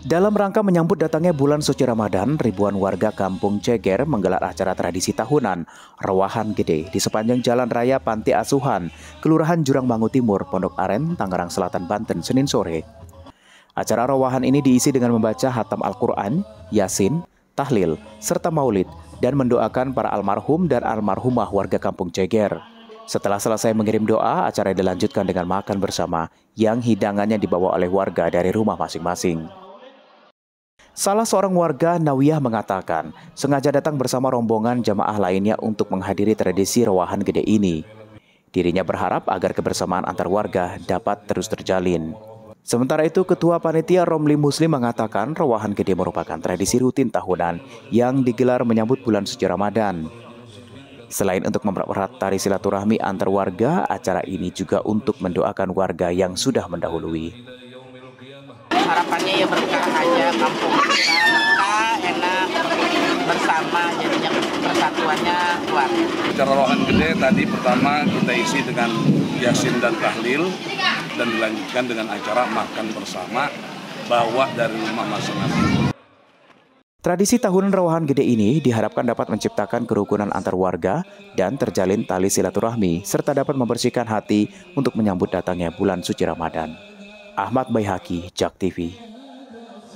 Dalam rangka menyambut datangnya bulan suci Ramadan, ribuan warga kampung Ceger menggelar acara tradisi tahunan, Rewahan Gede, di sepanjang jalan raya Panti Asuhan, Kelurahan Jurang Mangu Timur, Pondok Aren, Tangerang Selatan, Banten, Senin sore. Acara rawahan ini diisi dengan membaca Hatam Al-Quran, Yasin, Tahlil, serta Maulid, dan mendoakan para almarhum dan almarhumah warga kampung Ceger. Setelah selesai mengirim doa, acara dilanjutkan dengan makan bersama yang hidangannya dibawa oleh warga dari rumah masing-masing. Salah seorang warga Nawiyah mengatakan, sengaja datang bersama rombongan jamaah lainnya untuk menghadiri tradisi rawahan gede ini. Dirinya berharap agar kebersamaan antar warga dapat terus terjalin. Sementara itu, Ketua Panitia Romli Muslim mengatakan rawahan gede merupakan tradisi rutin tahunan yang digelar menyambut bulan suci Ramadan. Selain untuk mempererat tari silaturahmi antar warga, acara ini juga untuk mendoakan warga yang sudah mendahului. Harapannya ya berkah aja kampung kita berkah, enak, bersama jadinya persatuannya kuat. Acara rohan gede tadi pertama kita isi dengan yasin dan tahlil dan dilanjutkan dengan acara makan bersama bawa dari rumah masing-masing. Tradisi tahunan rawahan gede ini diharapkan dapat menciptakan kerukunan antar warga dan terjalin tali silaturahmi, serta dapat membersihkan hati untuk menyambut datangnya bulan suci Ramadan. Ahmad मैहा की जागती हुई